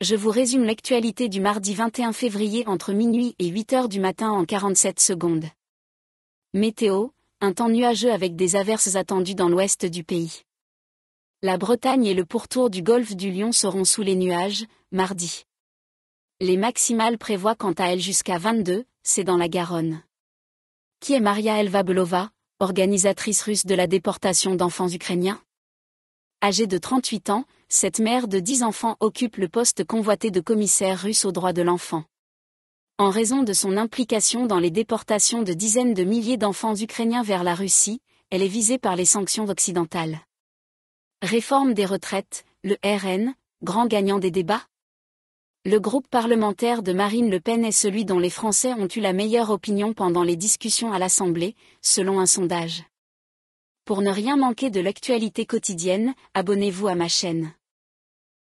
je vous résume l'actualité du mardi 21 février entre minuit et 8 heures du matin en 47 secondes. Météo, un temps nuageux avec des averses attendues dans l'ouest du pays. La Bretagne et le pourtour du golfe du Lion seront sous les nuages, mardi. Les maximales prévoient quant à elles jusqu'à 22, c'est dans la Garonne. Qui est Maria Elva Belova, organisatrice russe de la déportation d'enfants ukrainiens Âgée de 38 ans, cette mère de dix enfants occupe le poste convoité de commissaire russe aux droits de l'enfant. En raison de son implication dans les déportations de dizaines de milliers d'enfants ukrainiens vers la Russie, elle est visée par les sanctions occidentales. Réforme des retraites, le RN, grand gagnant des débats Le groupe parlementaire de Marine Le Pen est celui dont les Français ont eu la meilleure opinion pendant les discussions à l'Assemblée, selon un sondage. Pour ne rien manquer de l'actualité quotidienne, abonnez-vous à ma chaîne.